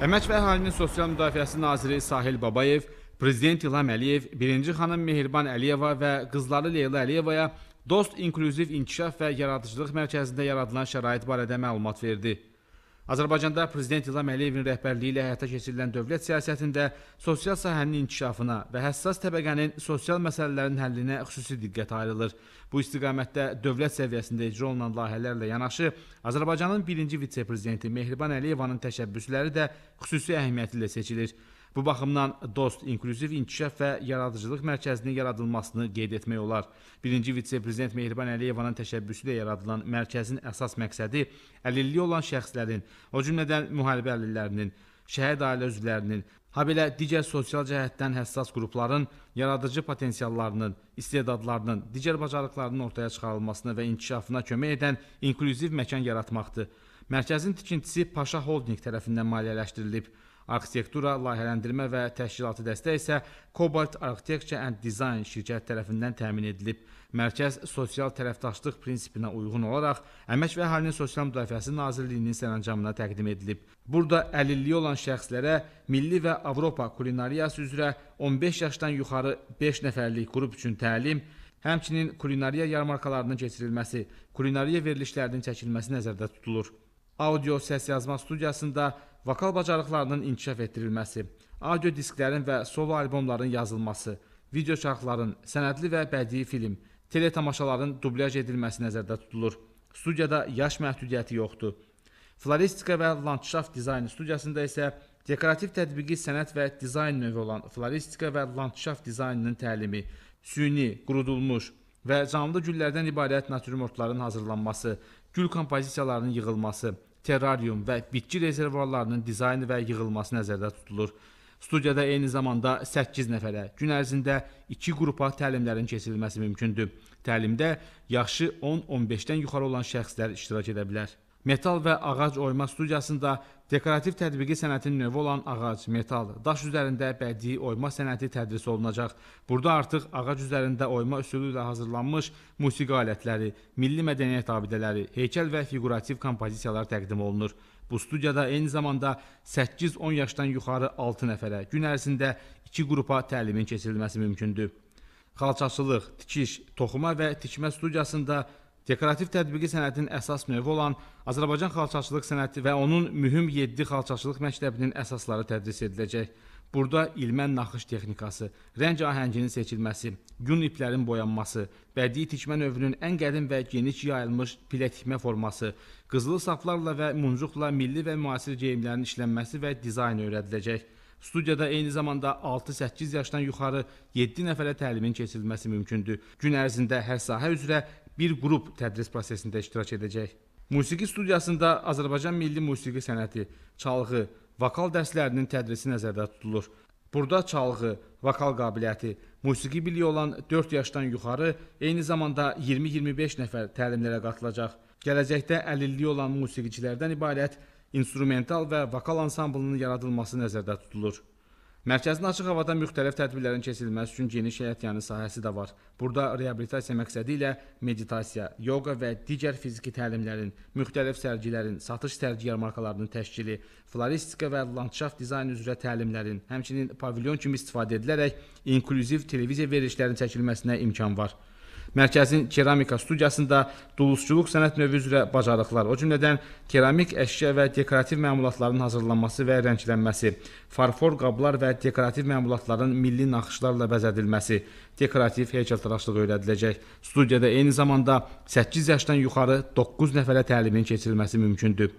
Əmək və Əhalinin Sosial Müdafiəsi naziri Sahil Babayev, prezident İlham Əliyev, birinci xanım Mehriban Əliyeva və qızları Leyla Əliyevaya Dost İnklüziv İnkişaf və Yaradıcılıq Mərkəzində yaradılan şərait barədə məlumat verdi. Azərbaycanda prezident İlham Əliyevin rəhbərliyi ilə həyata keçirilən dövlət siyasətində sosial sahənin inkişafına və həssas təbəqənin sosial məsələlərin həllinə xüsusi diqqət ayrılır. Bu istiqamətdə dövlət səviyyəsində icra olunan layihələrlə yanaşı Azərbaycanın birinci vitse-prezidenti Mehriban Əliyevanın təşəbbüsləri də xüsusi əhəmiyyətli seçilir. Bu baxımdan DOST inklüziv inkişaf və yaradıcılıq mərkəzinin yaradılmasını qeyd etmək olar. Birinci vitse-prezident Mehriban Əliyevanın təşəbbüsü ilə yaradılan mərkəzin əsas məqsədi əlilliyi olan şəxslərin, o cümlədən müharibə əlillərinin, şəhid ailə üzvlərinin, ha hə belə digər sosial cəhətdən həssas qrupların yaradıcı potensiallarının, istedadlarının, digər bacarıqlarının ortaya çıxarılmasına və inkişafına kömək edən inklüziv məkan yaratmaqdır. Mərkəzin tikintisi Paşa Holdinq tərəfindən maliyyələşdirilib. Arxitektura, layihələndirmə və təşkilatı dəstək isə Cobalt Architecture and Design şirkət tərəfindən təmin edilib. Mərkəz sosial tərəfdaşlıq prinsipinə uyğun olaraq Əmək və Əhalinin Sosial Müdafiəsi Nazirliyinin sərəncamına təqdim edilib. Burada əlilliyi olan şəxslərə milli və Avropa kulinariyası üzrə 15 yaşdan yuxarı 5 nəfərlik qrup üçün təlim, həmçinin kulinariya yarmarkalarının keçirilməsi, kulinariya verilişlərinin çəkilməsi nəzərdə tutulur audio səs yazma studiyasında vokal bacarıqlarının inkişaf etdirilməsi, audio disklərin və solo albomların yazılması, video şarxların, sənədli və bədii film, teletamaşaların dublyaj edilməsi nəzərdə tutulur. Studiyada yaş məhdudiyyəti yoxdur. Floristika və landşaft dizaynı studiyasında isə dekorativ tətbiqi sənət və dizayn növü olan floristika və landşaft dizaynının təlimi, süni, qurudulmuş və canlı güllərdən ibarət natürmortların hazırlanması, gül kompozisiyalarının yığılması, terrarium və bitki rezervuarlarının dizaynı və yığılması nəzərdə tutulur. Studiyada eyni zamanda 8 nəfərə gün ərzində 2 qrupa təlimlərin keçirilməsi mümkündür. Təlimdə yaşı 10-15-dən yuxarı olan şəxslər iştirak edə bilər. Metal və ağac oyma studiyasında Dekorativ tədbiqi sənətin növü olan ağac, metal, daş üzərində bədii oyma sənəti tədris olunacaq. Burada artıq ağac üzərində oyma üsulu ilə hazırlanmış musiqi alətləri, milli mədəniyyət abidələri, heykəl və fiqurativ kompozisiyalar təqdim olunur. Bu studiyada eyni zamanda 8-10 yaşdan yuxarı 6 nəfərə gün ərzində 2 qrupa təlimin keçirilməsi mümkündür. Xalçaçılıq, tikiş, toxuma və tikmə studiyasında Dekorativ tətbiqi sənətin əsas növü olan Azərbaycan xalçaçılıq sənəti və onun mühüm 7 xalçaçılıq məktəbinin əsasları tədris ediləcək. Burada ilmən naxış texnikası, rəng ahənginin seçilməsi, yun iplərin boyanması, bədii tikmə növünün ən qədim və geniş yayılmış pilə tikmə forması, qızılı saplarla və muncuqla milli və müasir geyimlərin işlənməsi və dizayn öyrədiləcək. Studiyada eyni zamanda 6-8 yaşdan yuxarı 7 nəfərə təlimin keçirilməsi mümkündür. Gün ərzində hər sahə üzrə bir qrup tədris prosesində iştirak edəcək. Musiqi studiyasında Azərbaycan milli musiqi sənəti, çalğı, vokal dərslərinin tədrisi nəzərdə tutulur. Burada çalğı, vokal qabiliyyəti, musiqi biliyi olan 4 yaşdan yuxarı eyni zamanda 20-25 nəfər təlimlərə qatılacaq. Gələcəkdə əlilliyi olan musiqiçilərdən ibarət instrumental və vokal ansamblının yaradılması nəzərdə tutulur. Mərkəzin açıq havada müxtəlif tədbirlərin keçirilməsi üçün geniş həyətyanı sahəsi də var. Burada reabilitasiya məqsədi ilə meditasiya, yoqa və digər fiziki təlimlərin, müxtəlif sərgilərin, satış sərgi yarmarkalarının təşkili, floristika və landşaft dizaynı üzrə təlimlərin, həmçinin pavilyon kimi istifadə edilərək inklüziv televiziya verilişlərinin çəkilməsinə imkan var. Mərkəzin keramika studiyasında dulusçuluq sənət növü üzrə bacarıqlar, o cümlədən keramik əşya və dekorativ məmulatların hazırlanması və rənglənməsi, farfor qablar və dekorativ məmulatların milli naxışlarla bəzədilməsi, dekorativ heykəltaraşlıq öyrədiləcək. Studiyada eyni zamanda 8 yaşdan yuxarı 9 nəfərə təlimin keçirilməsi mümkündür.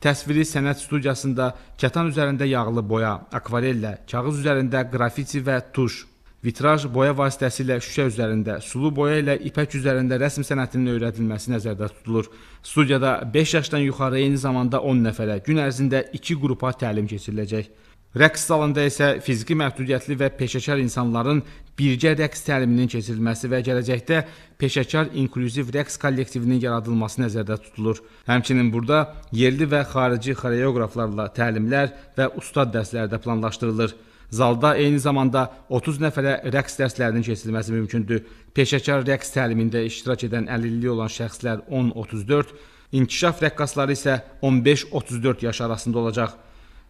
Təsviri sənət studiyasında kətan üzərində yağlı boya, akvarellə, kağız üzərində qrafiti və tuş Vitraj boya vasitəsilə şüşə üzərində, sulu boya ilə ipək üzərində rəsm sənətinin öyrədilməsi nəzərdə tutulur. Studiyada 5 yaşdan yuxarı eyni zamanda 10 nəfərə gün ərzində 2 qrupa təlim keçiriləcək. Rəqs zalında isə fiziki məhdudiyyətli və peşəkar insanların birgə rəqs təliminin keçirilməsi və gələcəkdə peşəkar inklüziv rəqs kollektivinin yaradılması nəzərdə tutulur. Həmçinin burada yerli və xarici xoreoqraflarla təlimlər və ustad dərsləri də planlaşdırılır. Zalda eyni zamanda 30 nəfərə rəqs dərslərinin keçirilməsi mümkündür. Peşəkar rəqs təlimində iştirak edən 50 illik olan şəxslər 10-34, inkişaf rəqqasları isə 15-34 yaş arasında olacaq.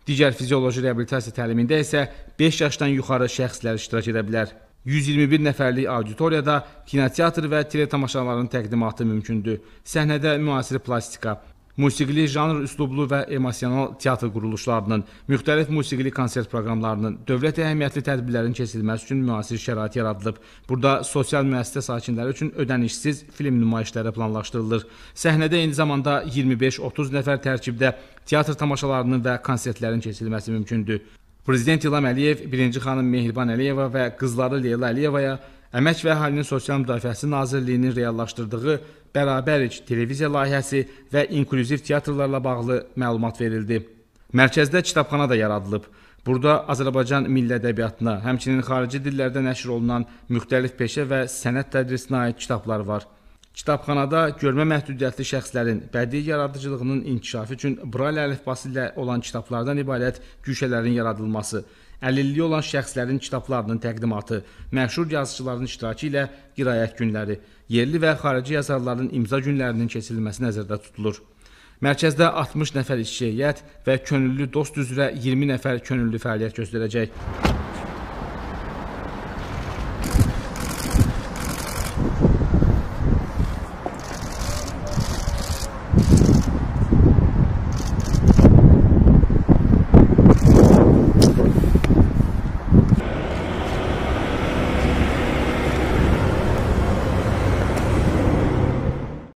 Digər fizioloji reabilitasiya təlimində isə 5 yaşdan yuxarı şəxslər iştirak edə bilər. 121 nəfərlik auditoriyada kinoteatr və teletamashaların təqdimatı mümkündür. Səhnədə müasir plastika, musiqili janr üslublu və emosional teatr quruluşlarının, müxtəlif musiqili konsert proqramlarının, dövlət əhəmiyyətli tədbirlərin keçirilməsi üçün müasir şərait yaradılıb. Burada sosial müəssisə sakinləri üçün ödənişsiz film nümayişləri planlaşdırılır. Səhnədə eyni zamanda 25-30 nəfər tərkibdə teatr tamaşalarının və konsertlərin keçirilməsi mümkündür. Prezident İlham Əliyev, birinci xanım Mehriban Əliyeva və qızları Leyla Əliyevaya Əmək və Əhalinin Sosial Müdafiəsi Nazirliyinin reallaşdırdığı Bərabərik televiziya layihəsi və inklüziv teatrlarla bağlı məlumat verildi. Mərkəzdə kitabxana da yaradılıb. Burada Azərbaycan milli ədəbiyyatına, həmçinin xarici dillərdə nəşr olunan müxtəlif peşə və sənət tədrisinə aid kitablar var. Kitabxanada görmə məhdudiyyətli şəxslərin bədii yaradıcılığının inkişafı üçün Braille əlifbası ilə olan kitablardan ibarət güşələrin yaradılması, əlilliyi olan şəxslərin kitablarının təqdimatı, məşhur yazıçıların iştirakı ilə qirayət günləri, yerli və xarici yazarların imza günlərinin keçirilməsi nəzərdə tutulur. Mərkəzdə 60 nəfər işçi heyət və könüllü dost üzrə 20 nəfər könüllü fəaliyyət göstərəcək.